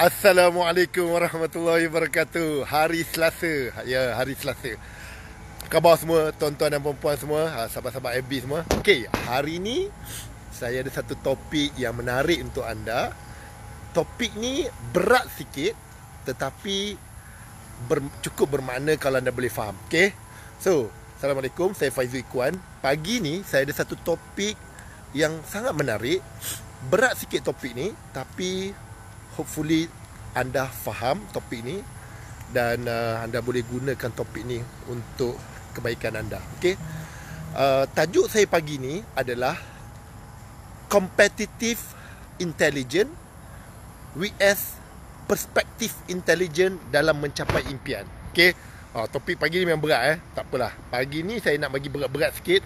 Assalamualaikum warahmatullahi wabarakatuh Hari Selasa Ya, hari Selasa Khabar semua, tuan-tuan dan perempuan semua ah, Sahabat-sahabat FB semua Okay, hari ni Saya ada satu topik yang menarik untuk anda Topik ni berat sikit Tetapi ber, Cukup bermakna kalau anda boleh faham Okay So, Assalamualaikum, saya Faizu Ikuan Pagi ni, saya ada satu topik Yang sangat menarik Berat sikit topik ni Tapi hopefully anda faham topik ini dan uh, anda boleh gunakan topik ini untuk kebaikan anda okey uh, tajuk saya pagi ini adalah competitive intelligent vs perspective intelligent dalam mencapai impian okey uh, topik pagi ni memang berat eh tak apalah pagi ni saya nak bagi berat-berat sikit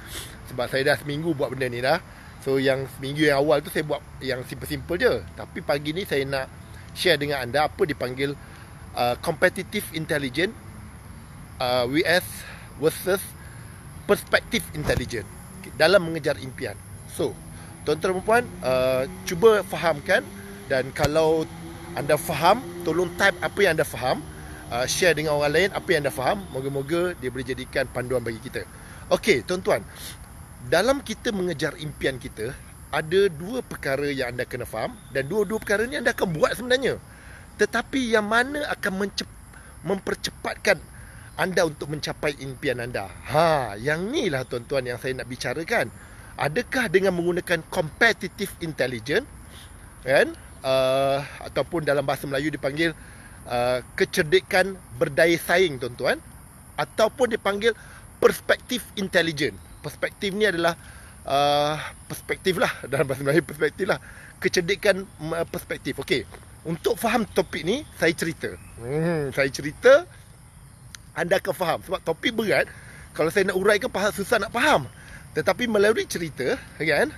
sebab saya dah seminggu buat benda ni dah so yang seminggu yang awal tu saya buat yang simple-simple je tapi pagi ni saya nak share dengan anda apa dipanggil uh, competitive intelligent uh, vs versus perspective intelligent okay, dalam mengejar impian. So, tuan-tuan dan puan, uh, cuba fahamkan dan kalau anda faham, tolong type apa yang anda faham, uh, share dengan orang lain apa yang anda faham, moga-moga dia boleh jadikan panduan bagi kita. Okey, tuan-tuan, dalam kita mengejar impian kita, ada dua perkara yang anda kena faham dan dua-dua perkara ni anda akan buat sebenarnya. Tetapi yang mana akan mencep, mempercepatkan anda untuk mencapai impian anda? Ha, yang ni lah tuan-tuan yang saya nak bicarakan. Adakah dengan menggunakan competitive intelligence kan uh, ataupun dalam bahasa Melayu dipanggil uh, kecerdikan berdaya saing tuan-tuan ataupun dipanggil perspektif intelligence. Perspektif ni adalah Uh, perspektif lah dalam bahasa Melayu perspektif lah kecerdikan mm, uh, perspektif okey untuk faham topik ni saya cerita hmm, saya cerita anda akan faham sebab topik berat kalau saya nak uraikan pasal susah nak faham tetapi melalui cerita kan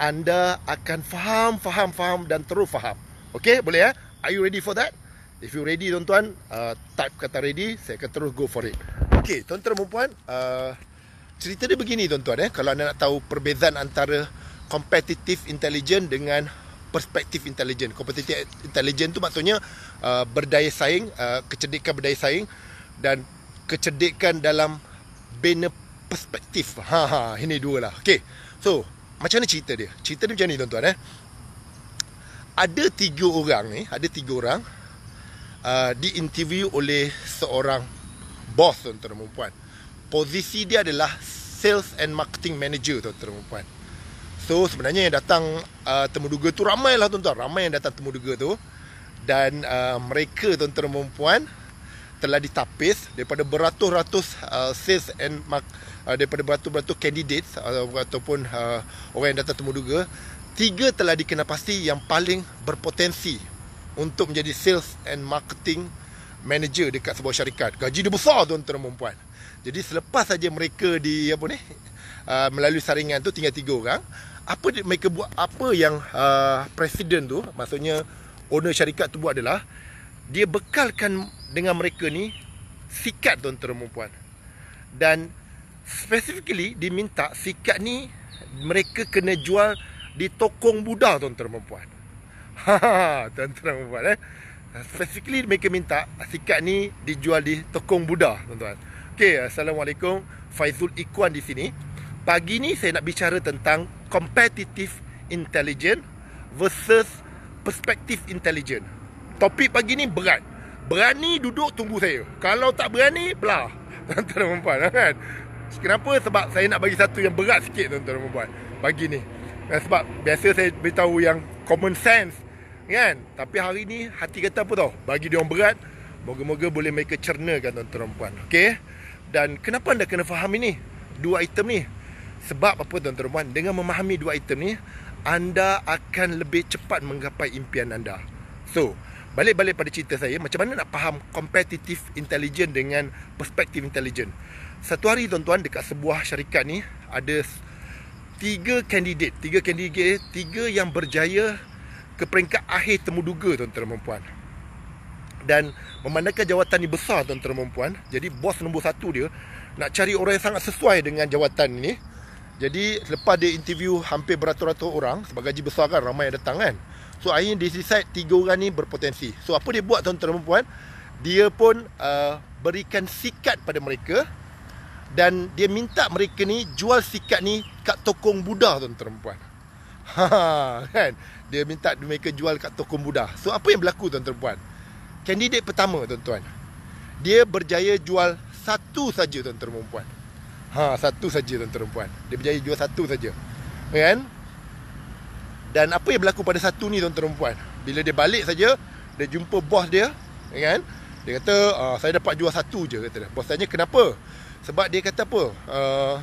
anda akan faham faham faham dan terus faham okey boleh ya eh? are you ready for that if you ready tuan-tuan uh, type kata ready saya akan terus go for it okey tuan-tuan dan puan uh, cerita dia begini tuan-tuan eh kalau anda nak tahu perbezaan antara competitive intelligence dengan perspective intelligence competitive intelligence tu maksudnya uh, berdaya saing uh, kecerdikan berdaya saing dan kecerdikan dalam bina perspektif ha ha ini dua lah okey so macam mana cerita dia cerita dia macam ni tuan-tuan eh ada tiga orang ni ada tiga orang uh, di interview oleh seorang bos tuan-tuan dan puan posisi dia adalah sales and marketing manager tuan-tuan dan puan. So sebenarnya yang datang uh, temuduga tu ramai lah, tuan-tuan, ramai yang datang temuduga tu dan uh, mereka tuan-tuan dan puan telah ditapis daripada beratus-ratus uh, sales and mark, uh, daripada beratus ratus kandidat uh, ataupun uh, orang yang datang temuduga, tiga telah dikenal pasti yang paling berpotensi untuk menjadi sales and marketing manager dekat sebuah syarikat. Gaji dia besar tuan-tuan dan puan. Jadi selepas saja mereka di apa ni uh, melalui saringan tu tinggal tiga orang. Apa dia mereka buat apa yang uh, presiden tu maksudnya owner syarikat tu buat adalah dia bekalkan dengan mereka ni sikat tuan-tuan dan puan. Dan specifically diminta sikat ni mereka kena jual di tokong budak tuan-tuan dan puan. Ha tuan-tuan dan puan eh. Specifically mereka minta sikat ni dijual di tokong budak tuan-tuan. Okay, Assalamualaikum Faizul Ikuan di sini Pagi ni saya nak bicara tentang Competitive Intelligence Versus Perspective Intelligence Topik pagi ni berat Berani duduk tunggu saya Kalau tak berani, belah Tuan-tuan dan perempuan kan? Kenapa? Sebab saya nak bagi satu yang berat sikit Tuan-tuan dan perempuan Pagi ni Sebab biasa saya beritahu yang Common sense Kan? Tapi hari ni hati kata apa tau Bagi dia orang berat Moga-moga boleh mereka cernakan tuan-tuan dan puan Okay dan kenapa anda kena faham ini? Dua item ni. Sebab apa tuan-tuan dan puan? Dengan memahami dua item ni, anda akan lebih cepat menggapai impian anda. So, balik-balik pada cerita saya, macam mana nak faham competitive intelligence dengan perspective intelligence? Satu hari tuan-tuan dekat sebuah syarikat ni ada tiga kandidat, tiga kandidat, tiga yang berjaya ke peringkat akhir temuduga tuan-tuan dan puan dan memandangkan jawatan ni besar tuan-tuan dan puan jadi bos nombor satu dia nak cari orang yang sangat sesuai dengan jawatan ni jadi selepas dia interview hampir beratus-ratus orang sebab gaji besar kan ramai yang datang kan so akhirnya dia decide tiga orang ni berpotensi so apa dia buat tuan-tuan dan puan dia pun uh, berikan sikat pada mereka dan dia minta mereka ni jual sikat ni kat tokong budak tuan-tuan dan puan ha, kan dia minta mereka jual kat tokong budak so apa yang berlaku tuan-tuan dan puan Kandidat pertama tuan-tuan Dia berjaya jual satu saja tuan-tuan perempuan Ha, satu saja tuan-tuan perempuan Dia berjaya jual satu saja ya Kan? Dan apa yang berlaku pada satu ni tuan-tuan perempuan Bila dia balik saja Dia jumpa bos dia ya Kan? Dia kata, ah, saya dapat jual satu je kata dia. Bos tanya, kenapa? Sebab dia kata apa? Uh,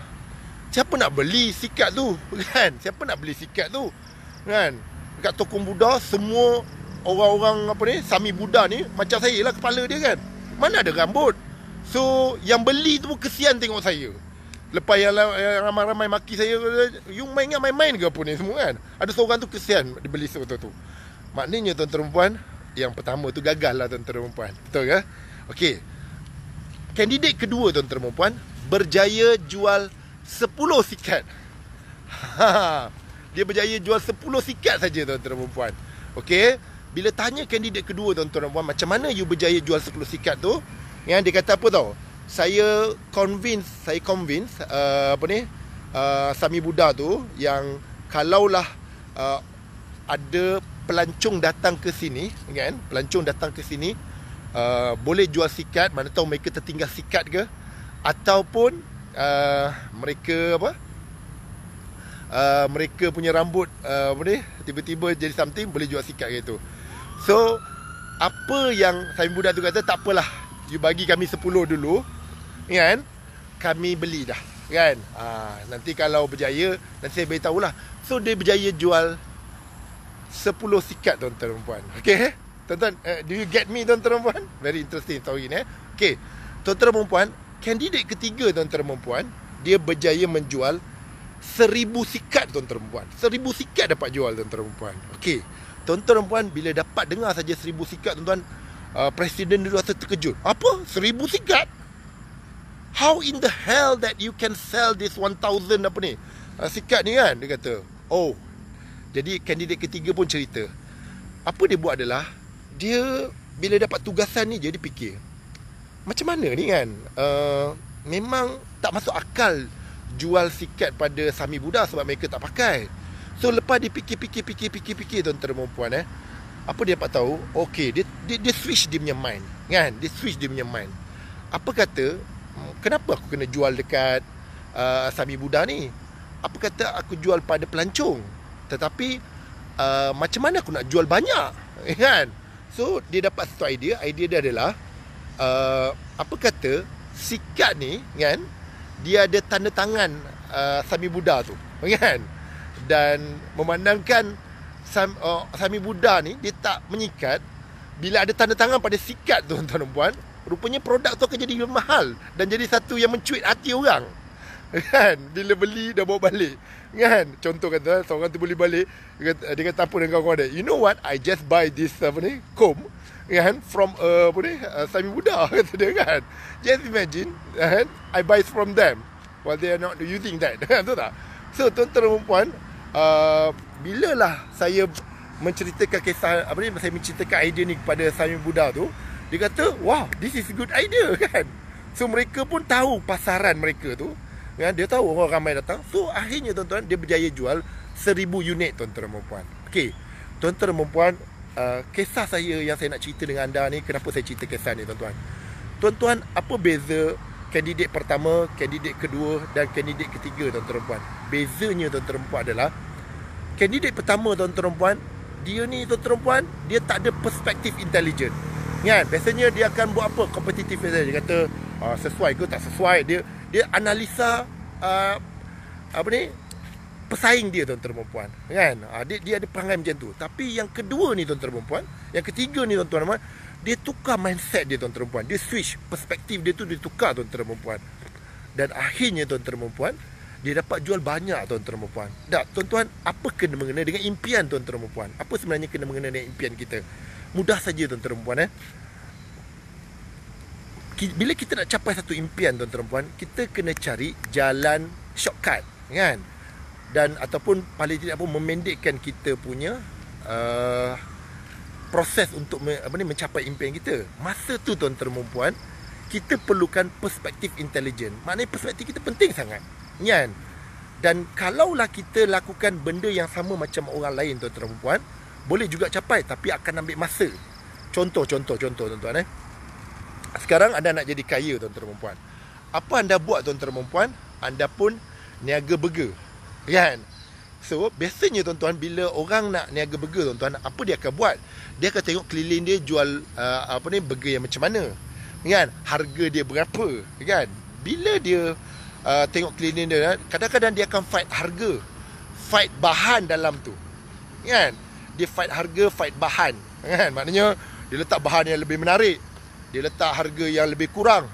siapa nak beli sikat tu? Kan? Siapa nak beli sikat tu? Kan? Dekat toko muda, semua orang-orang apa ni sami buddha ni macam saya lah kepala dia kan mana ada rambut so yang beli tu kesian tengok saya lepas yang, ramai-ramai maki saya you main ingat main-main ke apa ni semua kan ada seorang tu kesian dia beli sebab tu maknanya tuan-tuan perempuan yang pertama tu gagal lah tuan-tuan perempuan betul ke ok kandidat kedua tuan-tuan perempuan berjaya jual 10 sikat dia berjaya jual 10 sikat saja tuan-tuan perempuan Okey, bila tanya kandidat kedua tuan-tuan dan puan macam mana you berjaya jual 10 sikat tu ya dia kata apa tau saya convince saya convince uh, apa ni uh, Sami Buddha tu yang kalaulah uh, ada pelancong datang ke sini kan pelancong datang ke sini uh, boleh jual sikat mana tahu mereka tertinggal sikat ke ataupun uh, mereka apa Uh, mereka punya rambut uh, apa ni tiba-tiba jadi something boleh jual sikat gitu. So apa yang Sain Budak tu kata tak apalah. You bagi kami 10 dulu. Kan? Kami beli dah. Kan? Ha, nanti kalau berjaya nanti saya beritahu lah. So dia berjaya jual 10 sikat tuan-tuan dan puan. Okey? Eh? Tuan-tuan, uh, do you get me tuan-tuan dan puan? Very interesting story ni. Eh? Okey. Tuan-tuan dan puan, kandidat ketiga tuan-tuan dan puan, dia berjaya menjual seribu sikat tuan-tuan dan puan. 1000 sikat dapat jual tuan-tuan dan puan. Okey. Tuan-tuan dan puan bila dapat dengar saja seribu sikat tuan-tuan uh, Presiden dia rasa terkejut Apa? Seribu sikat? How in the hell that you can sell this 1000 apa ni? Uh, sikat ni kan? Dia kata Oh Jadi kandidat ketiga pun cerita Apa dia buat adalah Dia bila dapat tugasan ni jadi fikir Macam mana ni kan? Uh, memang tak masuk akal jual sikat pada Sami Buddha sebab mereka tak pakai So lepas dia fikir-fikir-fikir-fikir-fikir tuan tuan dan puan eh. Apa dia dapat tahu? Okay, dia, dia, dia switch dia punya mind. Kan? Dia switch dia punya mind. Apa kata, hmm, kenapa aku kena jual dekat uh, Sami Buddha ni? Apa kata aku jual pada pelancong? Tetapi, uh, macam mana aku nak jual banyak? Kan? So, dia dapat satu idea. Idea dia adalah, uh, apa kata, sikat ni, kan? Dia ada tanda tangan uh, Sami Buddha tu. Kan? dan memandangkan Sam, uh, Sami Buddha ni dia tak menyikat bila ada tanda tangan pada sikat tu tuan-tuan dan puan rupanya produk tu akan jadi mahal dan jadi satu yang mencuit hati orang kan bila beli dah bawa balik kan contoh kata seorang tu beli balik dia kata, dia kata apa dengan kau ada you know what I just buy this apa ni comb kan from uh, apa ni uh, Sami Buddha kata dia kan just imagine kan I buy from them while they are not using that betul tak so tuan-tuan dan puan Uh, bilalah saya menceritakan kisah apa ni saya menceritakan idea ni kepada Sami Buddha tu dia kata wow this is a good idea kan so mereka pun tahu pasaran mereka tu kan dia tahu orang ramai datang so akhirnya tuan-tuan dia berjaya jual seribu unit tuan-tuan dan puan-puan tuan-tuan dan puan uh, kisah saya yang saya nak cerita dengan anda ni kenapa saya cerita kisah ni tuan-tuan tuan-tuan apa beza kandidat pertama, kandidat kedua dan kandidat ketiga tuan-tuan dan puan. Bezanya tuan-tuan dan puan adalah kandidat pertama tuan-tuan dan puan, dia ni tuan-tuan dan puan, dia tak ada perspektif intelligent. Kan? Biasanya dia akan buat apa? Kompetitif saja. Dia kata uh, sesuai ke tak sesuai. Dia dia analisa uh, apa ni? pesaing dia tuan-tuan dan puan. Kan? Uh, dia, dia ada perangai macam tu. Tapi yang kedua ni tuan-tuan dan puan, yang ketiga ni tuan-tuan dan puan, dia tukar mindset dia tuan-tuan perempuan dia switch perspektif dia tu dia tukar tuan-tuan perempuan dan akhirnya tuan-tuan perempuan dia dapat jual banyak tuan-tuan perempuan tak tuan-tuan apa kena mengenai dengan impian tuan-tuan perempuan apa sebenarnya kena mengenai dengan impian kita mudah saja tuan-tuan perempuan eh bila kita nak capai satu impian tuan-tuan perempuan kita kena cari jalan shortcut kan dan ataupun paling tidak pun memendekkan kita punya uh, proses untuk me, apa ni mencapai impian kita. Masa tu tuan dan puan, kita perlukan perspektif intelligent. Maknanya perspektif kita penting sangat. Kan? Dan kalaulah kita lakukan benda yang sama macam orang lain tuan dan boleh juga capai tapi akan ambil masa. Contoh contoh contoh tuan-tuan eh. Sekarang anda nak jadi kaya tuan dan Apa anda buat tuan dan Anda pun niaga burger. Kan? Ya? So biasanya tuan-tuan bila orang nak niaga burger tuan-tuan apa dia akan buat? Dia akan tengok keliling dia jual uh, apa ni burger yang macam mana. Kan? Harga dia berapa? Kan? Bila dia uh, tengok keliling dia kan? kadang-kadang dia akan fight harga. Fight bahan dalam tu. Kan? Dia fight harga, fight bahan. Kan? Maknanya dia letak bahan yang lebih menarik. Dia letak harga yang lebih kurang.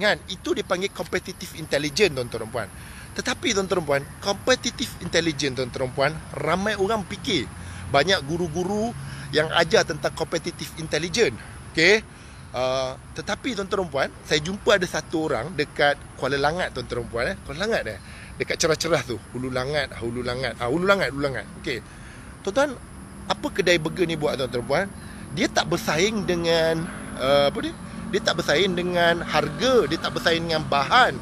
Kan? Itu dipanggil competitive intelligence tuan-tuan dan puan. -tuan. Tetapi tuan-tuan puan, competitive intelligent tuan-tuan puan, ramai orang fikir banyak guru-guru yang ajar tentang competitive intelligent. Okey. Uh, tetapi tuan-tuan puan, saya jumpa ada satu orang dekat Kuala Langat tuan-tuan puan eh. Kuala Langat eh. Dekat cerah-cerah tu, Hulu Langat, Hulu Langat, ah, Hulu Langat, Hulu Langat. Okey. Tuan-tuan, apa kedai burger ni buat tuan-tuan puan? Dia tak bersaing dengan uh, apa dia? Dia tak bersaing dengan harga, dia tak bersaing dengan bahan.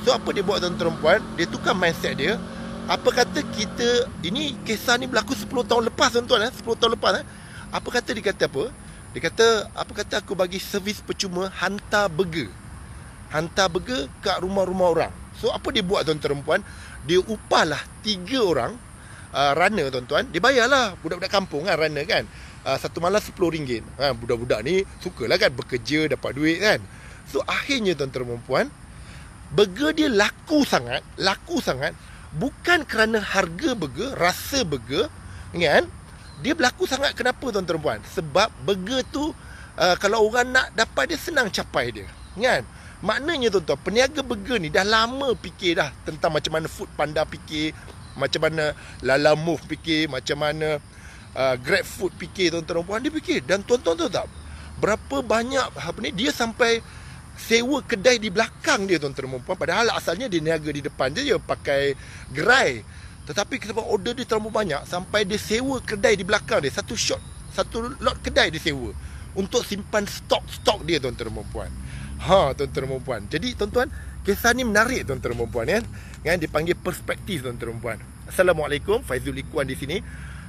So apa dia buat tuan-tuan perempuan Dia tukar mindset dia Apa kata kita Ini kisah ni berlaku 10 tahun lepas tuan-tuan eh? 10 tahun lepas eh? Apa kata dia kata apa Dia kata Apa kata aku bagi servis percuma Hantar burger Hantar burger kat rumah-rumah orang So apa dia buat tuan-tuan perempuan Dia upahlah 3 orang uh, Runner tuan-tuan Dia bayarlah budak-budak kampung kan runner kan uh, Satu malam RM10 ha, kan? Budak-budak ni sukalah kan Bekerja dapat duit kan So akhirnya tuan-tuan perempuan burger dia laku sangat, laku sangat bukan kerana harga burger, rasa burger, kan? Dia berlaku sangat kenapa tuan-tuan puan? Sebab burger tu uh, kalau orang nak dapat dia senang capai dia, kan? Maknanya tuan-tuan, peniaga burger ni dah lama fikir dah tentang macam mana food panda fikir, macam mana Lala Move fikir, macam mana uh, Grab Food fikir tuan-tuan puan, dia fikir. Dan tuan-tuan tahu tak? Berapa banyak apa ni dia sampai sewa kedai di belakang dia tuan-tuan dan puan padahal asalnya dia niaga di depan je dia pakai gerai tetapi sebab order dia terlalu banyak sampai dia sewa kedai di belakang dia satu shot satu lot kedai dia sewa untuk simpan stok-stok dia tuan-tuan dan puan ha tuan-tuan dan puan jadi tuan-tuan kisah ni menarik tuan-tuan dan puan ya kan dipanggil perspektif tuan-tuan dan puan assalamualaikum Faizul Ikuan di sini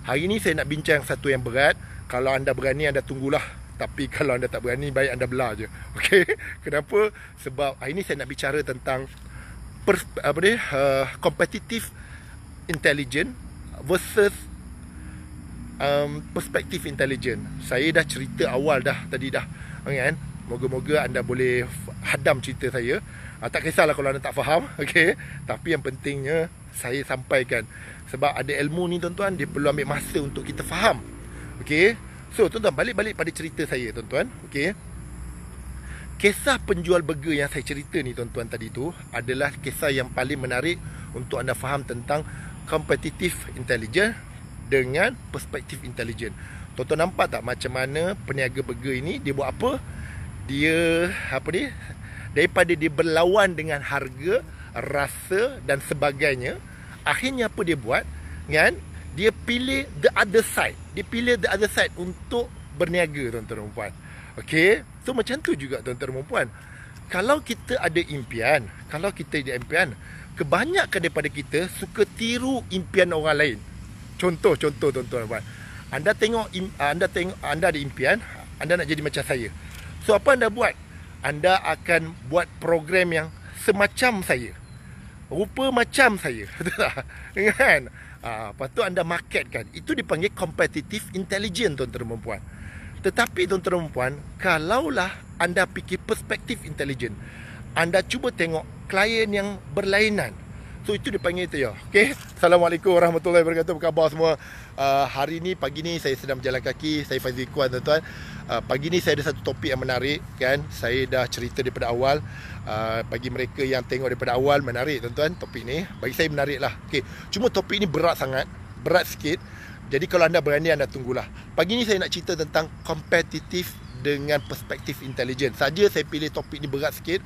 hari ini saya nak bincang satu yang berat kalau anda berani anda tunggulah tapi kalau anda tak berani, baik anda belah je. Okey? Kenapa? Sebab hari ini saya nak bicara tentang per, apa ni? Uh, competitive intelligent versus um, perspective intelligent. Saya dah cerita awal dah tadi dah. Kan? Moga-moga anda boleh hadam cerita saya. Uh, tak kisahlah kalau anda tak faham. Okay. Tapi yang pentingnya saya sampaikan. Sebab ada ilmu ni tuan-tuan, dia perlu ambil masa untuk kita faham. Okay. So tuan-tuan balik-balik pada cerita saya tuan-tuan okay. Kisah penjual burger yang saya cerita ni tuan-tuan tadi tu Adalah kisah yang paling menarik Untuk anda faham tentang Competitive intelligence Dengan perspektif intelligence Tuan-tuan nampak tak macam mana Peniaga burger ini dia buat apa Dia apa ni Daripada dia berlawan dengan harga Rasa dan sebagainya Akhirnya apa dia buat kan? Dia pilih the other side dia pilih the other side untuk berniaga tuan-tuan dan puan. Okey, so macam tu juga tuan-tuan dan puan. Kalau kita ada impian, kalau kita ada impian, kebanyakan daripada kita suka tiru impian orang lain. Contoh contoh tuan-tuan dan puan. Anda tengok anda tengok anda ada impian, anda nak jadi macam saya. So apa anda buat? Anda akan buat program yang semacam saya rupa macam saya betul tak kan ha, lepas tu anda market kan, itu dipanggil competitive intelligence tuan-tuan dan puan tetapi tuan-tuan dan puan kalaulah anda fikir perspektif intelligent anda cuba tengok klien yang berlainan So itu dia panggil itu ya. Okey. Assalamualaikum warahmatullahi wabarakatuh. Apa khabar semua? Uh, hari ni pagi ni saya sedang berjalan kaki. Saya Fazil Kuan tuan-tuan. Uh, pagi ni saya ada satu topik yang menarik kan. Saya dah cerita daripada awal. Uh, bagi mereka yang tengok daripada awal menarik tuan-tuan topik ni. Bagi saya menarik lah. okay Cuma topik ni berat sangat. Berat sikit. Jadi kalau anda berani anda tunggulah. Pagi ni saya nak cerita tentang competitive dengan perspektif intelligent. Saja saya pilih topik ni berat sikit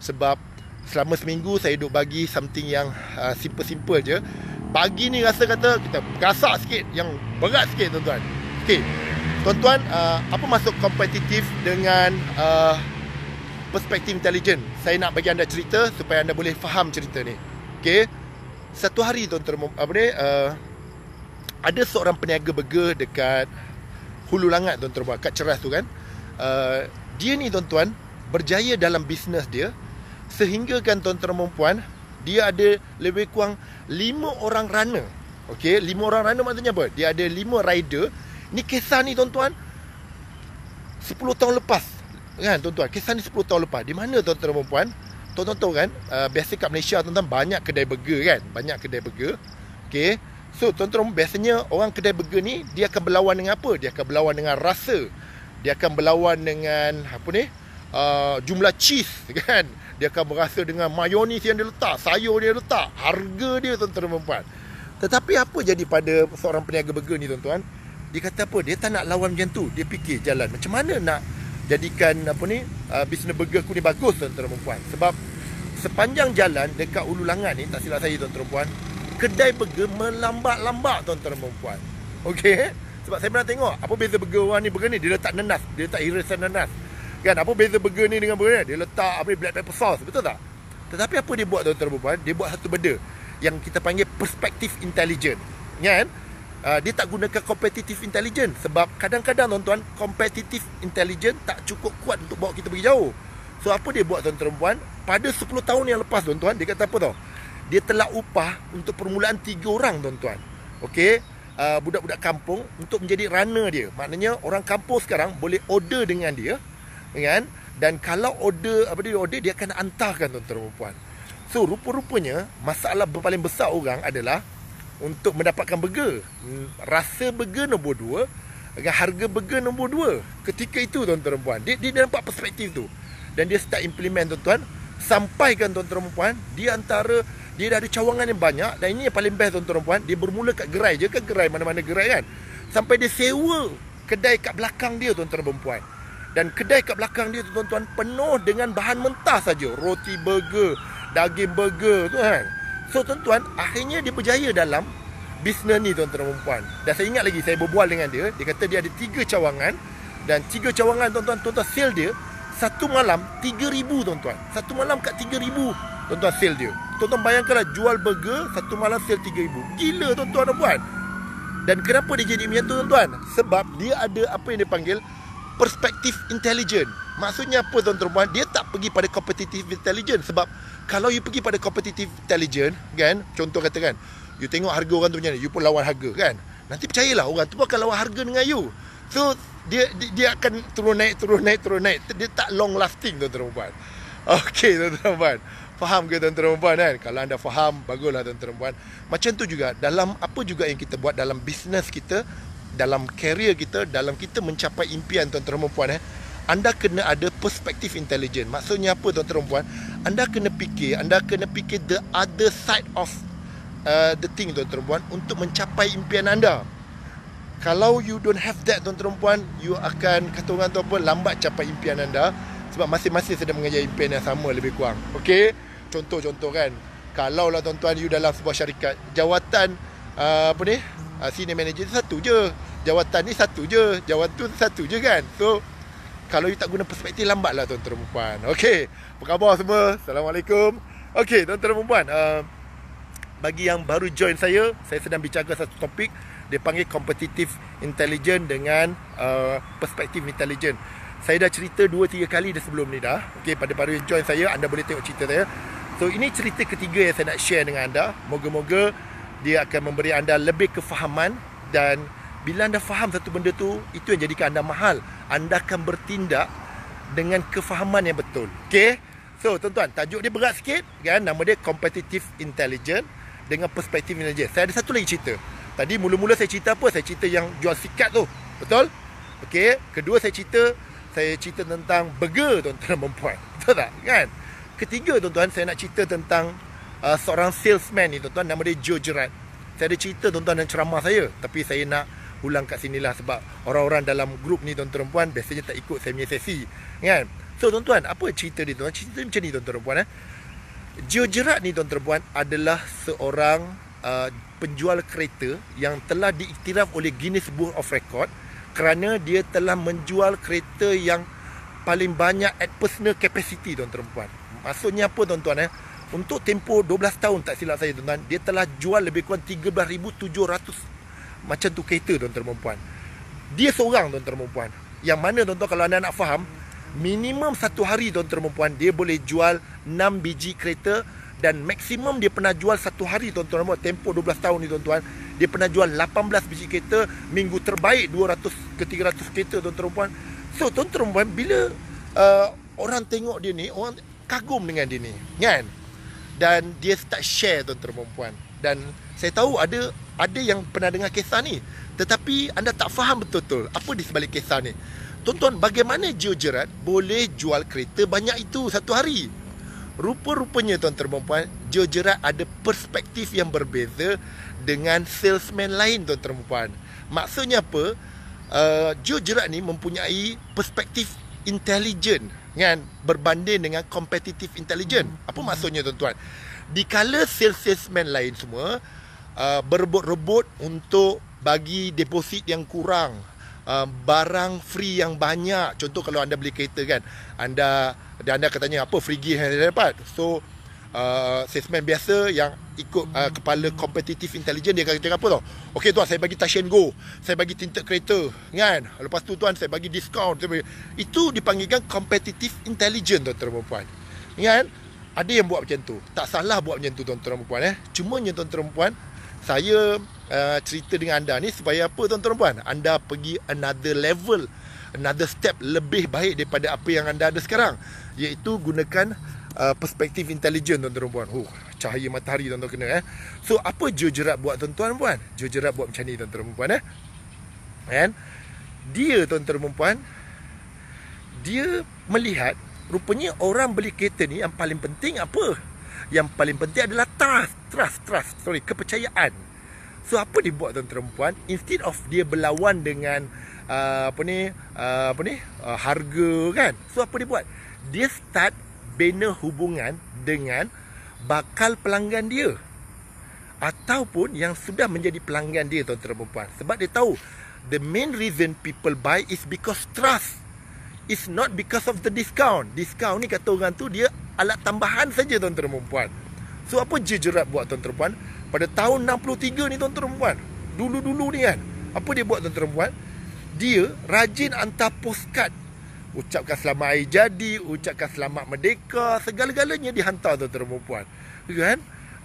sebab selama seminggu saya duk bagi something yang uh, simple-simple je pagi ni rasa kata kita gasak sikit yang berat sikit tuan-tuan okey tuan-tuan uh, apa masuk kompetitif dengan uh, perspektif intelligent saya nak bagi anda cerita supaya anda boleh faham cerita ni Okay, satu hari tuan-tuan apa ni uh, ada seorang peniaga burger dekat hulu langat tuan-tuan kat ceras tu kan uh, dia ni tuan-tuan berjaya dalam bisnes dia sehinggakan tuan-tuan dan puan dia ada lebih kurang 5 orang runner okey 5 orang runner maksudnya apa dia ada 5 rider ni kisah ni tuan-tuan 10 tahun lepas kan tuan-tuan kisah ni 10 tahun lepas di mana tuan-tuan dan puan tuan-tuan tahu kan uh, biasa kat Malaysia tuan-tuan banyak kedai burger kan banyak kedai burger okey so tuan-tuan biasanya orang kedai burger ni dia akan berlawan dengan apa dia akan berlawan dengan rasa dia akan berlawan dengan apa ni uh, jumlah cheese kan dia akan berasa dengan mayonis yang dia letak, sayur dia letak, harga dia tuan-tuan perempuan. Tetapi apa jadi pada seorang peniaga burger ni tuan-tuan? Dia kata apa? Dia tak nak lawan macam tu. Dia fikir jalan macam mana nak jadikan apa ni? Uh, bisnes burger aku ni bagus tuan-tuan perempuan. Sebab sepanjang jalan dekat Ulu Langat ni tak silap saya tuan-tuan perempuan, kedai burger melambat-lambat tuan-tuan perempuan. Okey? Eh? Sebab saya pernah tengok apa beza burger orang ni burger ni dia letak nenas, dia letak irisan nenas. Kan apa beza burger ni dengan burger ni Dia letak apa ni black pepper sauce Betul tak? Tetapi apa dia buat tuan-tuan perempuan Dia buat satu benda Yang kita panggil perspective intelligent Kan? Uh, dia tak gunakan competitive intelligent Sebab kadang-kadang tuan-tuan Competitive intelligent tak cukup kuat Untuk bawa kita pergi jauh So apa dia buat tuan-tuan perempuan Pada 10 tahun yang lepas tuan-tuan Dia kata apa tau Dia telah upah untuk permulaan 3 orang tuan-tuan Okay Uh, ah, budak-budak kampung untuk menjadi runner dia. Maknanya orang kampung sekarang boleh order dengan dia, Ya kan dan kalau order apa dia order dia akan hantarkan tuan-tuan puan-puan so rupa-rupanya masalah paling besar orang adalah untuk mendapatkan burger hmm, rasa burger nombor 2 dengan harga burger nombor 2 ketika itu tuan-tuan puan dia, dia nampak perspektif tu dan dia start implement tuan-tuan sampaikan tuan-tuan puan dia antara dia dah ada cawangan yang banyak dan ini yang paling best tuan-tuan puan dia bermula kat gerai je kan gerai mana-mana gerai kan sampai dia sewa kedai kat belakang dia tuan-tuan puan dan kedai kat belakang dia tuan-tuan penuh dengan bahan mentah saja roti burger daging burger tu kan so tuan-tuan akhirnya dia berjaya dalam bisnes ni tuan-tuan dan puan dan saya ingat lagi saya berbual dengan dia dia kata dia ada tiga cawangan dan tiga cawangan tuan-tuan tuan-tuan sale dia satu malam tiga ribu tuan-tuan satu malam kat 3000 tuan-tuan sale dia tuan-tuan bayangkanlah jual burger satu malam sale ribu. gila tuan-tuan dan puan dan kenapa dia jadi macam tu tuan-tuan sebab dia ada apa yang dipanggil panggil perspektif intelligent. Maksudnya apa tuan-tuan Dia tak pergi pada competitive intelligence Sebab kalau you pergi pada competitive intelligence kan, Contoh kata kan You tengok harga orang tu macam ni You pun lawan harga kan Nanti percayalah orang tu akan lawan harga dengan you So dia, dia dia akan turun naik turun naik turun naik Dia tak long lasting tuan-tuan perempuan Okay tuan-tuan perempuan Faham ke tuan-tuan perempuan kan Kalau anda faham baguslah tuan-tuan perempuan Macam tu juga dalam apa juga yang kita buat dalam bisnes kita dalam career kita dalam kita mencapai impian tuan-tuan dan puan eh anda kena ada perspektif intelligent maksudnya apa tuan-tuan dan puan anda kena fikir anda kena fikir the other side of uh, the thing tuan-tuan dan puan untuk mencapai impian anda kalau you don't have that tuan-tuan dan puan you akan kata orang tu apa lambat capai impian anda sebab masing-masing sedang mengejar impian yang sama lebih kurang okey contoh-contoh kan lah tuan-tuan you dalam sebuah syarikat jawatan uh, apa ni uh, senior manager satu je jawatan ni satu je jawatan tu satu je kan so kalau you tak guna perspektif lambat lah tuan-tuan dan perempuan ok apa khabar semua Assalamualaikum Okay, tuan-tuan dan perempuan uh, ah, bagi yang baru join saya saya sedang bicara satu topik dia panggil competitive intelligence dengan uh, perspektif intelligence saya dah cerita 2-3 kali dah sebelum ni dah Okay, pada baru yang join saya anda boleh tengok cerita saya so ini cerita ketiga yang saya nak share dengan anda moga-moga dia akan memberi anda lebih kefahaman dan bila anda faham satu benda tu itu yang jadikan anda mahal anda akan bertindak dengan kefahaman yang betul okey so tuan-tuan tajuk dia berat sikit kan nama dia competitive intelligence dengan perspektif manager saya ada satu lagi cerita tadi mula-mula saya cerita apa saya cerita yang jual sikat tu betul okey kedua saya cerita saya cerita tentang burger tuan-tuan dan puan betul tak kan ketiga tuan-tuan saya nak cerita tentang uh, seorang salesman ni tuan-tuan nama dia Joe Gerard. Saya ada cerita tuan-tuan dan ceramah saya tapi saya nak ulang kat sinilah sebab orang-orang dalam grup ni tuan-tuan puan biasanya tak ikut saya punya sesi kan. So tuan-tuan apa cerita dia tuan Cerita dia macam ni tuan-tuan puan eh. Joe Gerard ni tuan-tuan puan adalah seorang uh, penjual kereta yang telah diiktiraf oleh Guinness Book of Record kerana dia telah menjual kereta yang paling banyak at personal capacity tuan-tuan puan. Maksudnya apa tuan-tuan eh? untuk tempoh 12 tahun tak silap saya tuan-tuan dia telah jual lebih kurang 13700 macam tu kereta tuan-tuan dan puan dia seorang tuan-tuan dan puan yang mana tuan-tuan kalau anda nak faham minimum satu hari tuan-tuan dan puan dia boleh jual 6 biji kereta dan maksimum dia pernah jual satu hari tuan-tuan dan puan tempoh 12 tahun ni tuan-tuan dia pernah jual 18 biji kereta minggu terbaik 200 ke 300 kereta tuan-tuan dan puan so tuan-tuan dan puan bila uh, orang tengok dia ni orang kagum dengan dia ni kan yeah dan dia start share tuan-tuan perempuan dan saya tahu ada ada yang pernah dengar kisah ni tetapi anda tak faham betul-betul apa di sebalik kisah ni tuan-tuan bagaimana Joe Gerard boleh jual kereta banyak itu satu hari rupa-rupanya tuan-tuan perempuan Joe Gerard ada perspektif yang berbeza dengan salesman lain tuan-tuan perempuan maksudnya apa uh, Joe Gerard ni mempunyai perspektif intelligent kan berbanding dengan competitive intelligent. Hmm. Apa hmm. maksudnya tuan-tuan? Dikala salesman lain semua uh, berebut-rebut untuk bagi deposit yang kurang, uh, barang free yang banyak. Contoh kalau anda beli kereta kan, anda dan anda katanya apa free gift yang saya dapat. So Uh, assessment biasa yang ikut uh, kepala competitive intelligence dia kata apa tau Okay tuan saya bagi Tashen Go saya bagi tinted kereta kan lepas tu tuan saya bagi discount itu dipanggilkan competitive intelligence tuan-tuan dan puan kan ada yang buat macam tu tak salah buat macam tu tuan-tuan dan puan eh cuma yang tuan-tuan dan puan saya uh, cerita dengan anda ni supaya apa tuan-tuan dan puan anda pergi another level another step lebih baik daripada apa yang anda ada sekarang iaitu gunakan Uh, perspektif intelligent tuan-tuan Oh, cahaya matahari tuan-tuan kena eh. So, apa jerat buat tuan-tuan puan? Jerat buat macam ni tuan-tuan puan eh. And dia tuan-tuan puan dia melihat rupanya orang beli kereta ni yang paling penting apa? Yang paling penting adalah trust, trust, trust. Sorry, kepercayaan. So apa dia buat tuan-tuan puan? Instead of dia berlawan dengan uh, apa ni? Uh, apa ni? Uh, harga kan. So apa dia buat? Dia start bina hubungan dengan bakal pelanggan dia ataupun yang sudah menjadi pelanggan dia tuan-tuan dan puan-puan sebab dia tahu the main reason people buy is because trust is not because of the discount discount ni kata orang tu dia alat tambahan saja tuan-tuan dan puan so apa je jerat buat tuan-tuan dan puan pada tahun 63 ni tuan-tuan dan puan dulu-dulu ni kan apa dia buat tuan-tuan dan puan dia rajin hantar postcard Ucapkan selamat air jadi, ucapkan selamat merdeka, segala-galanya dihantar tuan-tuan dan puan. Kan?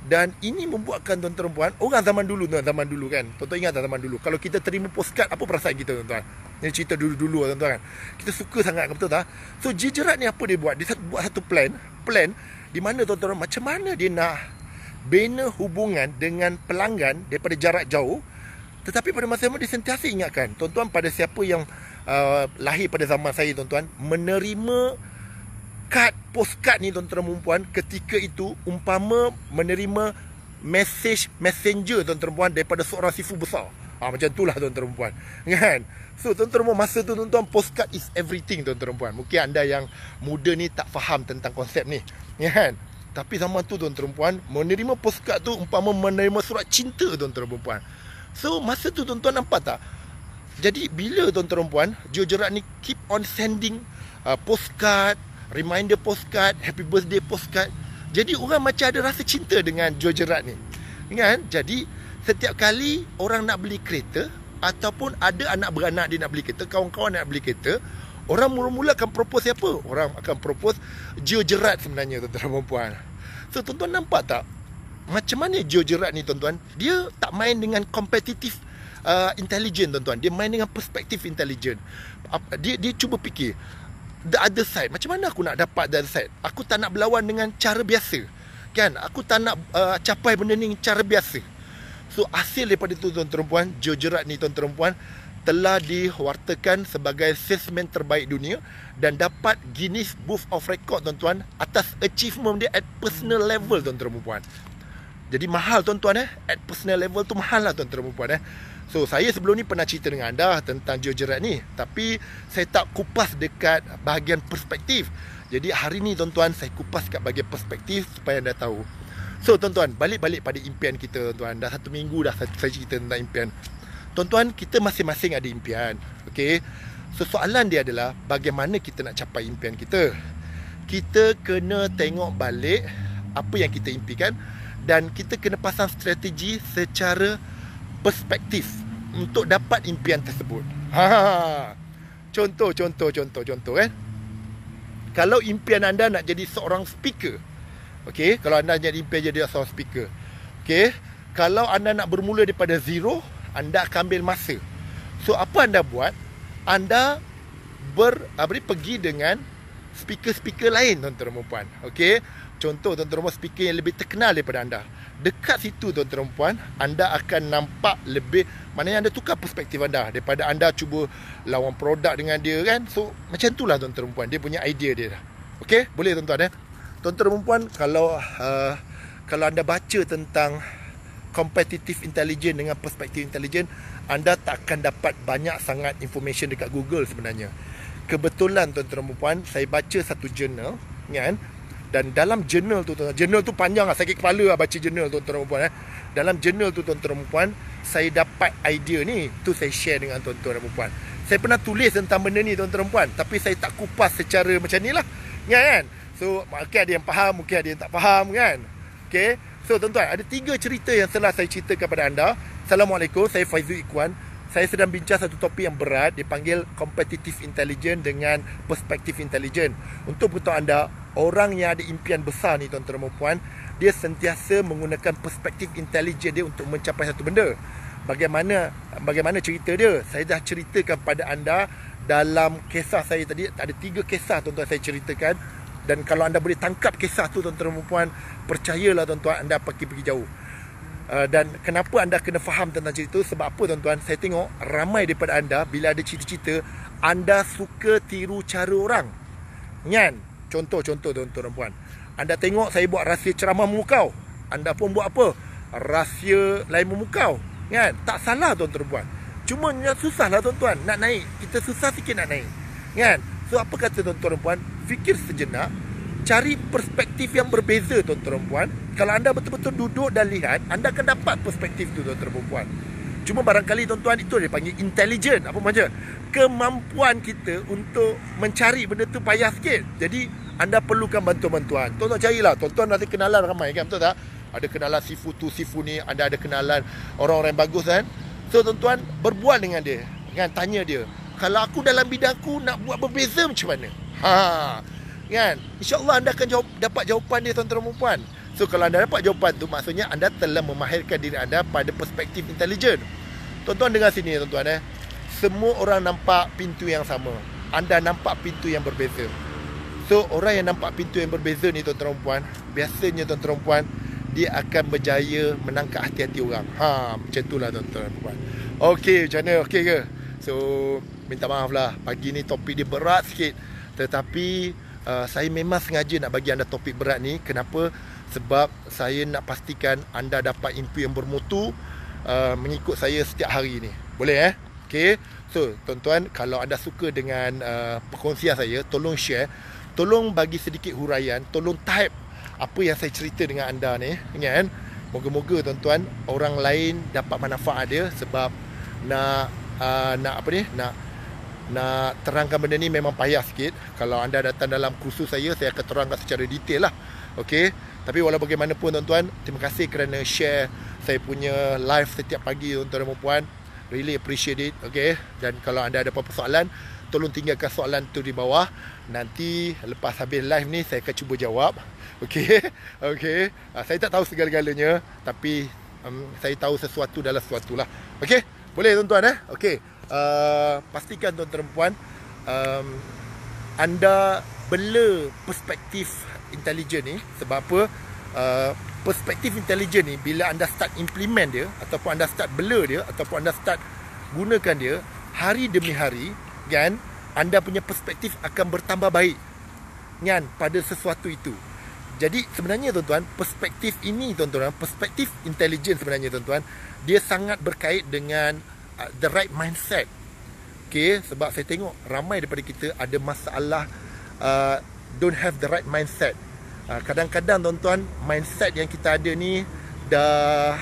Dan ini membuatkan tuan-tuan dan puan, orang zaman dulu tuan zaman dulu kan. Tuan-tuan ingat tak zaman dulu? Kalau kita terima postcard, apa perasaan kita tuan-tuan? Ini cerita dulu-dulu tuan-tuan kan. Kita suka sangat kan betul tak? So, jijerat ni apa dia buat? Dia buat satu plan, plan di mana tuan-tuan macam mana dia nak bina hubungan dengan pelanggan daripada jarak jauh tetapi pada masa yang sama dia sentiasa ingatkan tuan-tuan pada siapa yang Uh, lahir pada zaman saya tuan-tuan menerima kad postcard ni tuan-tuan perempuan ketika itu umpama menerima message messenger tuan-tuan perempuan daripada seorang sifu besar ha, macam itulah tuan-tuan perempuan kan so tuan-tuan perempuan masa tu tuan-tuan postcard is everything tuan-tuan perempuan mungkin anda yang muda ni tak faham tentang konsep ni kan tapi zaman tu tuan-tuan perempuan menerima postcard tu umpama menerima surat cinta tuan-tuan perempuan so masa tu tuan-tuan nampak tak jadi bila tuan-tuan puan Jo Jerat ni keep on sending uh, postcard, reminder postcard, happy birthday postcard. Jadi orang macam ada rasa cinta dengan Jo Jerat ni. Kan? Jadi setiap kali orang nak beli kereta ataupun ada anak beranak dia nak beli kereta, kawan-kawan nak beli kereta, orang mula-mula akan propose siapa? Orang akan propose Jo Jerat sebenarnya tuan-tuan dan puan. So tuan-tuan nampak tak? Macam mana Jo Jerat ni tuan-tuan? Dia tak main dengan competitive uh, intelligent tuan-tuan dia main dengan perspektif intelligent dia dia cuba fikir the other side macam mana aku nak dapat the other side aku tak nak berlawan dengan cara biasa kan aku tak nak uh, capai benda ni cara biasa so hasil daripada itu tuan-tuan perempuan jojerat ni tuan-tuan perempuan telah diwartakan sebagai salesman terbaik dunia dan dapat Guinness Book of Record tuan-tuan atas achievement dia at personal level tuan-tuan perempuan jadi mahal tuan-tuan eh at personal level tu mahal lah tuan-tuan perempuan eh So saya sebelum ni pernah cerita dengan anda tentang geojerat ni Tapi saya tak kupas dekat bahagian perspektif Jadi hari ni tuan-tuan saya kupas kat bahagian perspektif supaya anda tahu So tuan-tuan balik-balik pada impian kita tuan-tuan Dah satu minggu dah saya cerita tentang impian Tuan-tuan kita masing-masing ada impian okay? So soalan dia adalah bagaimana kita nak capai impian kita Kita kena tengok balik apa yang kita impikan Dan kita kena pasang strategi secara perspektif untuk dapat impian tersebut. Ha. ha, ha. Contoh contoh contoh contoh kan. Kalau impian anda nak jadi seorang speaker. Okey, kalau anda jadi impian jadi seorang speaker. Okey, kalau anda nak bermula daripada zero, anda akan ambil masa. So apa anda buat? Anda ber apa ni pergi dengan speaker-speaker lain tuan-tuan dan puan. Okey. Contoh tuan-tuan speaker yang lebih terkenal daripada anda dekat situ tuan-tuan dan puan anda akan nampak lebih maknanya anda tukar perspektif anda daripada anda cuba lawan produk dengan dia kan so macam itulah tuan-tuan dan puan dia punya idea dia dah okey boleh tuan-tuan eh? tuan-tuan dan puan kalau uh, kalau anda baca tentang competitive intelligence dengan perspektif intelligence anda tak akan dapat banyak sangat information dekat Google sebenarnya kebetulan tuan-tuan dan puan saya baca satu jurnal kan dan dalam jurnal tu tuan-tuan jurnal tu panjang lah sakit kepala lah baca jurnal tuan-tuan perempuan. eh. dalam jurnal tu tuan-tuan dan saya dapat idea ni tu saya share dengan tuan-tuan dan saya pernah tulis tentang benda ni tuan-tuan dan tapi saya tak kupas secara macam ni lah ingat kan so mungkin ada yang faham mungkin ada yang tak faham kan Okay, so tuan-tuan ada tiga cerita yang telah saya ceritakan kepada anda Assalamualaikum saya Faizul Ikhwan saya sedang bincang satu topik yang berat dipanggil competitive intelligence dengan perspective intelligence. Untuk betul anda, orang yang ada impian besar ni tuan-tuan dan puan, dia sentiasa menggunakan perspective intelligence dia untuk mencapai satu benda. Bagaimana bagaimana cerita dia? Saya dah ceritakan pada anda dalam kisah saya tadi ada tiga kisah tuan-tuan saya ceritakan dan kalau anda boleh tangkap kisah tu tuan-tuan dan puan, percayalah tuan-tuan anda pergi-pergi jauh. Uh, dan kenapa anda kena faham tentang cerita itu sebab apa tuan-tuan saya tengok ramai daripada anda bila ada cerita-cerita anda suka tiru cara orang kan contoh-contoh tuan-tuan dan puan anda tengok saya buat rahsia ceramah memukau anda pun buat apa rahsia lain memukau kan tak salah tuan-tuan dan puan cuma susahlah tuan-tuan nak naik kita susah sikit nak naik kan so apa kata tuan-tuan dan puan fikir sejenak cari perspektif yang berbeza tuan-tuan dan puan. Kalau anda betul-betul duduk dan lihat, anda akan dapat perspektif tu tuan-tuan dan puan. Cuma barangkali tuan-tuan itu dia panggil intelligent apa macam kemampuan kita untuk mencari benda tu payah sikit. Jadi anda perlukan bantuan-bantuan. Tuan-tuan carilah, tuan-tuan nanti kenalan ramai kan betul tak? Ada kenalan sifu tu, sifu ni, anda ada kenalan orang-orang bagus kan? So tuan-tuan berbual dengan dia, kan tanya dia, kalau aku dalam bidang aku nak buat berbeza macam mana? Ha kan insyaallah anda akan jawab, dapat jawapan dia tuan-tuan dan so kalau anda dapat jawapan tu maksudnya anda telah memahirkan diri anda pada perspektif intelijen. tuan-tuan dengar sini tuan-tuan eh semua orang nampak pintu yang sama anda nampak pintu yang berbeza so orang yang nampak pintu yang berbeza ni tuan-tuan dan biasanya tuan-tuan dan dia akan berjaya menangkap hati-hati orang ha macam itulah tuan-tuan dan puan okey macam mana okey ke so minta maaf lah pagi ni topik dia berat sikit tetapi uh, saya memang sengaja nak bagi anda topik berat ni kenapa sebab saya nak pastikan anda dapat info yang bermutu uh, mengikut saya setiap hari ni boleh eh okey so tuan-tuan kalau anda suka dengan uh, perkongsian saya tolong share tolong bagi sedikit huraian tolong type apa yang saya cerita dengan anda ni kan moga-moga tuan-tuan orang lain dapat manfaat dia sebab nak uh, nak apa ni nak nak terangkan benda ni memang payah sikit kalau anda datang dalam kursus saya saya akan terangkan secara detail lah okay. tapi walaupun bagaimanapun tuan-tuan terima kasih kerana share saya punya live setiap pagi tuan-tuan dan puan really appreciate it okay. dan kalau anda ada apa-apa soalan tolong tinggalkan soalan tu di bawah nanti lepas habis live ni saya akan cuba jawab okay, okay. uh, ah, saya tak tahu segala-galanya tapi um, saya tahu sesuatu dalam sesuatu lah okay. boleh tuan-tuan eh okey uh, pastikan tuan-tuan perempuan um, anda bela perspektif intelligent ni sebab apa uh, perspektif intelligent ni bila anda start implement dia ataupun anda start bela dia ataupun anda start gunakan dia hari demi hari kan anda punya perspektif akan bertambah baik kan pada sesuatu itu jadi sebenarnya tuan-tuan perspektif ini tuan-tuan perspektif intelligent sebenarnya tuan-tuan dia sangat berkait dengan Uh, the right mindset. Okay, sebab saya tengok ramai daripada kita ada masalah uh, don't have the right mindset. Uh, kadang-kadang tuan-tuan, mindset yang kita ada ni dah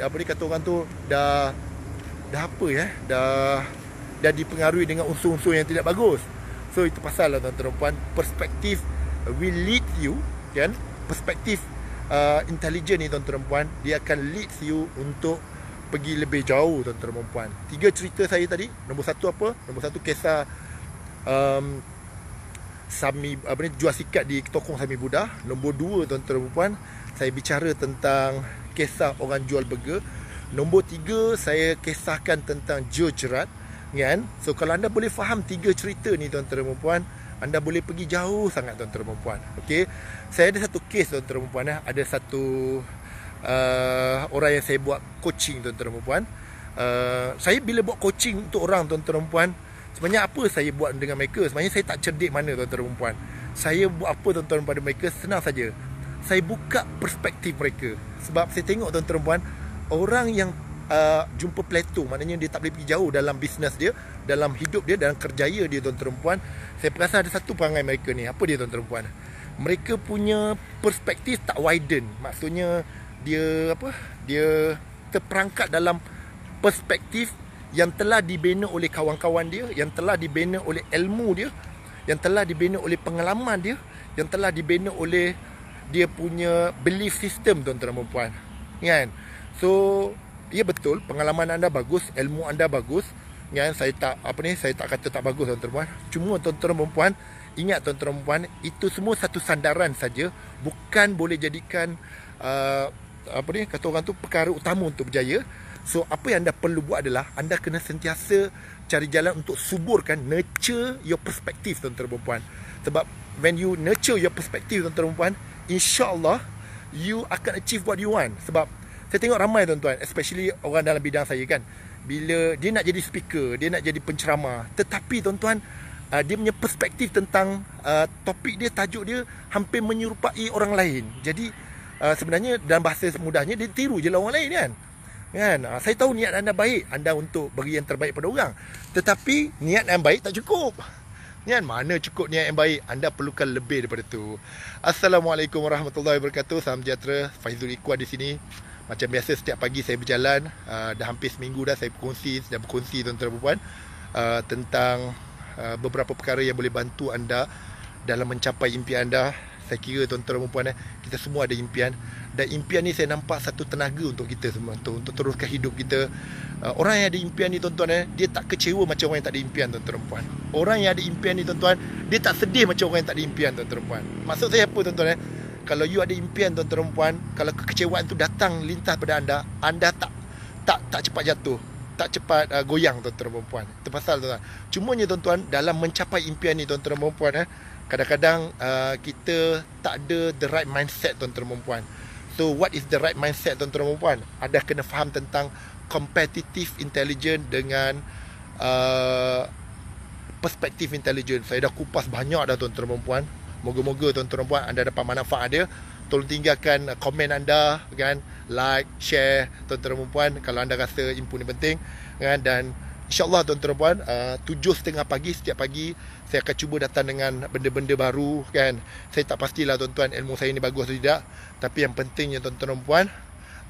apa ni kata orang tu dah dah apa ya? Dah dah dipengaruhi dengan unsur-unsur yang tidak bagus. So itu pasal lah tuan-tuan puan, perspektif will lead you kan? Perspektif uh, intelligent ni tuan-tuan puan, dia akan lead you untuk pergi lebih jauh tuan-tuan dan puan. Tiga cerita saya tadi. Nombor satu apa? Nombor satu kisah um, Sami apa ni jual sikat di tokong Sami Buddha. Nombor dua tuan-tuan dan puan, saya bicara tentang kisah orang jual burger. Nombor tiga saya kisahkan tentang jerat kan. So kalau anda boleh faham tiga cerita ni tuan-tuan dan puan, anda boleh pergi jauh sangat tuan-tuan dan puan. Okey. Saya ada satu kes tuan-tuan dan puan eh. Ada satu uh, orang yang saya buat coaching tuan-tuan dan puan uh, saya bila buat coaching untuk orang tuan-tuan dan puan sebenarnya apa saya buat dengan mereka sebenarnya saya tak cerdik mana tuan-tuan dan puan saya buat apa tuan-tuan pada mereka senang saja saya buka perspektif mereka sebab saya tengok tuan-tuan dan puan orang yang uh, jumpa plateau maknanya dia tak boleh pergi jauh dalam bisnes dia dalam hidup dia dalam kerjaya dia tuan-tuan dan puan saya perasan ada satu perangai mereka ni apa dia tuan-tuan dan puan mereka punya perspektif tak widen maksudnya dia apa dia terperangkap dalam perspektif yang telah dibina oleh kawan-kawan dia yang telah dibina oleh ilmu dia yang telah dibina oleh pengalaman dia yang telah dibina oleh dia punya belief system tuan-tuan dan puan kan so ia ya betul pengalaman anda bagus ilmu anda bagus kan saya tak apa ni saya tak kata tak bagus tuan-tuan dan puan cuma tuan-tuan dan puan ingat tuan-tuan dan puan itu semua satu sandaran saja bukan boleh jadikan uh, apa ni kata orang tu perkara utama untuk berjaya so apa yang anda perlu buat adalah anda kena sentiasa cari jalan untuk suburkan nurture your perspective tuan-tuan dan puan sebab when you nurture your perspective tuan-tuan dan puan insyaallah you akan achieve what you want sebab saya tengok ramai tuan-tuan especially orang dalam bidang saya kan bila dia nak jadi speaker dia nak jadi penceramah tetapi tuan-tuan Uh, dia punya perspektif tentang uh, topik dia, tajuk dia hampir menyerupai orang lain. Jadi, uh, sebenarnya dalam bahasa mudahnya dia tiru je lah orang lain kan kan uh, saya tahu niat anda baik anda untuk beri yang terbaik pada orang tetapi niat yang baik tak cukup kan mana cukup niat yang baik anda perlukan lebih daripada tu assalamualaikum warahmatullahi wabarakatuh salam sejahtera Faizul Iqwa di sini macam biasa setiap pagi saya berjalan uh, dah hampir seminggu dah saya berkongsi dan berkongsi tuan-tuan puan uh, tentang uh, beberapa perkara yang boleh bantu anda dalam mencapai impian anda saya kira tuan-tuan dan puan eh, kita semua ada impian dan impian ni saya nampak satu tenaga untuk kita semua untuk, untuk teruskan hidup kita uh, orang yang ada impian ni tuan-tuan eh, dia tak kecewa macam orang yang tak ada impian tuan-tuan dan puan orang yang ada impian ni tuan-tuan dia tak sedih macam orang yang tak ada impian tuan-tuan dan puan maksud saya apa tuan-tuan eh? kalau you ada impian tuan-tuan dan puan kalau kekecewaan tu datang lintas pada anda anda tak tak tak cepat jatuh tak cepat uh, goyang tuan-tuan dan puan-puan. Terpasal tuan-tuan. Cumanya tuan-tuan dalam mencapai impian ni tuan-tuan dan puan-puan eh, kadang-kadang uh, kita tak ada the right mindset tuan-tuan dan puan-puan. So what is the right mindset tuan-tuan dan puan? Ada kena faham tentang competitive intelligence dengan uh, ah, perspective intelligence. Saya dah kupas banyak dah tuan-tuan dan puan-puan. Moga-moga tuan-tuan dan puan anda dapat manfaat dia. Tolong tinggalkan komen anda kan like, share tuan-tuan dan puan kalau anda rasa info ni penting kan dan insyaallah tuan-tuan dan puan uh, 7.30 pagi setiap pagi saya akan cuba datang dengan benda-benda baru kan saya tak pastilah tuan-tuan ilmu saya ni bagus atau tidak tapi yang pentingnya tuan-tuan dan puan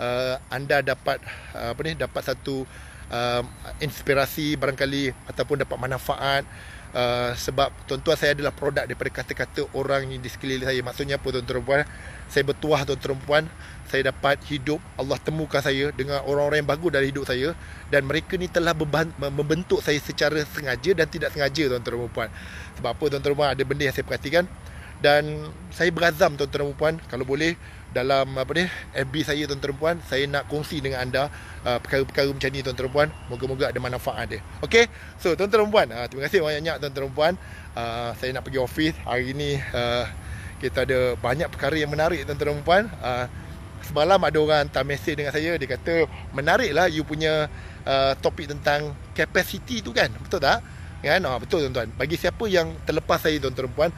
uh, anda dapat uh, apa ni dapat satu uh, inspirasi barangkali ataupun dapat manfaat uh, sebab tuan-tuan saya adalah produk daripada kata-kata orang yang di sekeliling saya maksudnya apa tuan-tuan perempuan saya bertuah tuan-tuan perempuan saya dapat hidup Allah temukan saya dengan orang-orang yang bagus dalam hidup saya dan mereka ni telah membentuk saya secara sengaja dan tidak sengaja tuan-tuan perempuan sebab apa tuan-tuan perempuan ada benda yang saya perhatikan dan saya berazam tuan-tuan perempuan kalau boleh dalam apa ni FB saya tuan-tuan puan saya nak kongsi dengan anda uh, perkara-perkara macam ni tuan-tuan puan moga-moga ada manfaat dia okey so tuan-tuan puan uh, terima kasih banyak-banyak tuan-tuan puan uh, saya nak pergi office hari ni uh, kita ada banyak perkara yang menarik tuan-tuan puan uh, semalam ada orang hantar mesej dengan saya dia kata menariklah you punya uh, topik tentang capacity tu kan betul tak kan oh, betul tuan-tuan bagi siapa yang terlepas saya tuan-tuan puan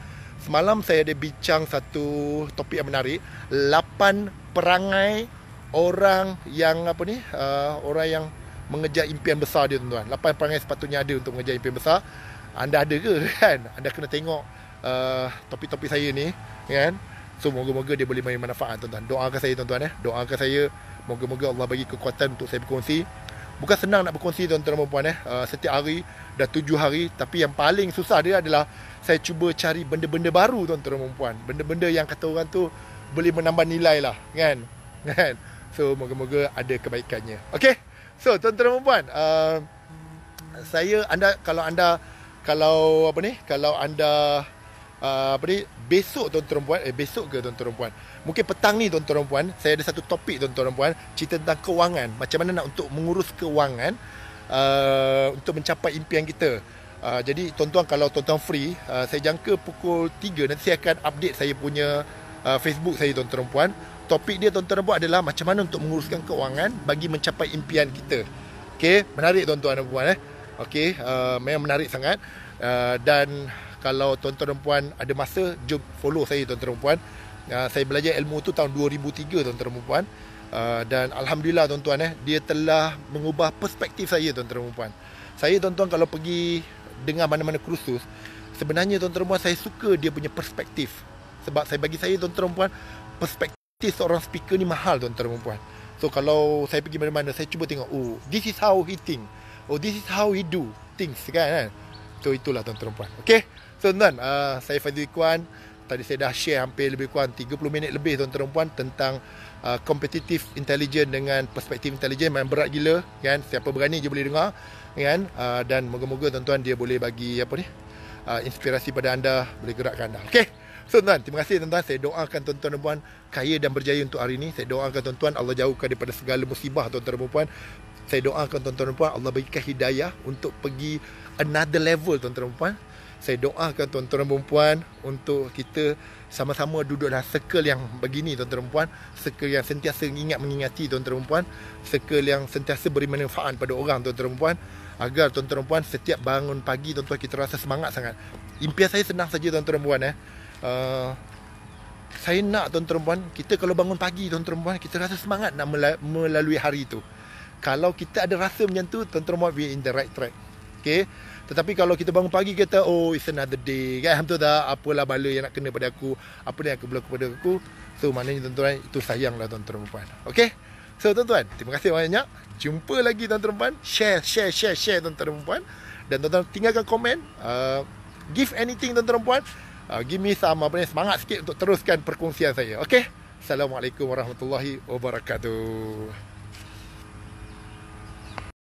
Semalam saya ada bincang satu topik yang menarik, lapan perangai orang yang apa ni? Uh, orang yang mengejar impian besar dia tuan-tuan. Lapan perangai sepatutnya ada untuk mengejar impian besar. Anda ada ke kan? Anda kena tengok uh, topik-topik saya ni kan. So moga-moga dia boleh bermanfaat tuan-tuan. Doakan saya tuan-tuan eh. Doakan saya moga-moga Allah bagi kekuatan untuk saya berkongsi. Bukan senang nak berkongsi tuan-tuan dan puan-puan eh. Uh, setiap hari dah tujuh hari tapi yang paling susah dia adalah saya cuba cari benda-benda baru tuan-tuan dan puan Benda-benda yang kata orang tu boleh menambah nilai lah kan. kan? So moga-moga ada kebaikannya. Okay. So tuan-tuan dan puan Uh, saya anda kalau anda kalau apa ni kalau anda uh, apa ni besok tuan-tuan dan puan eh besok ke tuan-tuan dan puan mungkin petang ni tuan-tuan dan puan saya ada satu topik tuan-tuan dan puan cerita tentang kewangan macam mana nak untuk mengurus kewangan uh, untuk mencapai impian kita Ah, jadi tuan-tuan kalau tuan-tuan free, ah, saya jangka pukul 3 nanti saya akan update saya punya ah, Facebook saya tuan-tuan dan puan. Topik dia tuan-tuan dan puan adalah macam mana untuk menguruskan keuangan bagi mencapai impian kita. Okay, menarik tuan-tuan dan puan eh. Okey, uh, memang menarik sangat. Uh, dan kalau tuan-tuan dan puan ada masa, jom follow saya tuan-tuan dan puan. Uh, saya belajar ilmu tu tahun 2003 tuan-tuan dan puan. Uh, dan alhamdulillah tuan-tuan eh dia telah mengubah perspektif saya tuan-tuan dan puan. Saya tuan-tuan kalau pergi dengar mana-mana kursus sebenarnya tuan-tuan perempuan saya suka dia punya perspektif sebab saya bagi saya tuan-tuan perempuan perspektif seorang speaker ni mahal tuan-tuan perempuan so kalau saya pergi mana-mana saya cuba tengok oh this is how he think oh this is how he do things kan, kan? so itulah tuan-tuan perempuan okay? so tuan-tuan uh, saya Fadzi Kuan tadi saya dah share hampir lebih kurang 30 minit lebih tuan-tuan perempuan tentang uh, competitive intelligence dengan perspektif intelligence memang berat gila kan siapa berani je boleh dengar kan uh, dan moga-moga tuan-tuan dia boleh bagi apa ni uh, inspirasi pada anda boleh gerakkan anda okey so tuan terima kasih tuan-tuan saya doakan tuan-tuan dan puan kaya dan berjaya untuk hari ini saya doakan tuan-tuan Allah jauhkan daripada segala musibah tuan-tuan dan puan saya doakan tuan-tuan dan puan Allah berikan hidayah untuk pergi another level tuan-tuan dan puan saya doakan tuan-tuan dan puan untuk kita sama-sama duduk dalam circle yang begini tuan-tuan dan puan circle yang sentiasa ingat mengingati tuan-tuan dan puan circle yang sentiasa beri manfaat pada orang tuan-tuan dan puan agar tuan-tuan puan setiap bangun pagi tuan-tuan kita rasa semangat sangat. Impian saya senang saja tuan-tuan puan eh. Uh, saya nak tuan-tuan puan kita kalau bangun pagi tuan-tuan puan kita rasa semangat nak melalui hari itu. Kalau kita ada rasa macam tu tuan-tuan puan we in the right track. Okay. Tetapi kalau kita bangun pagi kita oh it's another day. Kan alhamdulillah apalah bala yang nak kena pada aku, apa yang aku berlaku pada aku. So maknanya tuan-tuan itu sayanglah tuan-tuan puan. Okey. So tuan-tuan, terima kasih banyak Jumpa lagi tuan-tuan perempuan. Share, share, share, share tuan-tuan perempuan. Dan tuan-tuan tinggalkan komen. Uh, give anything tuan-tuan perempuan. Uh, give me some apa semangat sikit untuk teruskan perkongsian saya. Okay? Assalamualaikum warahmatullahi wabarakatuh.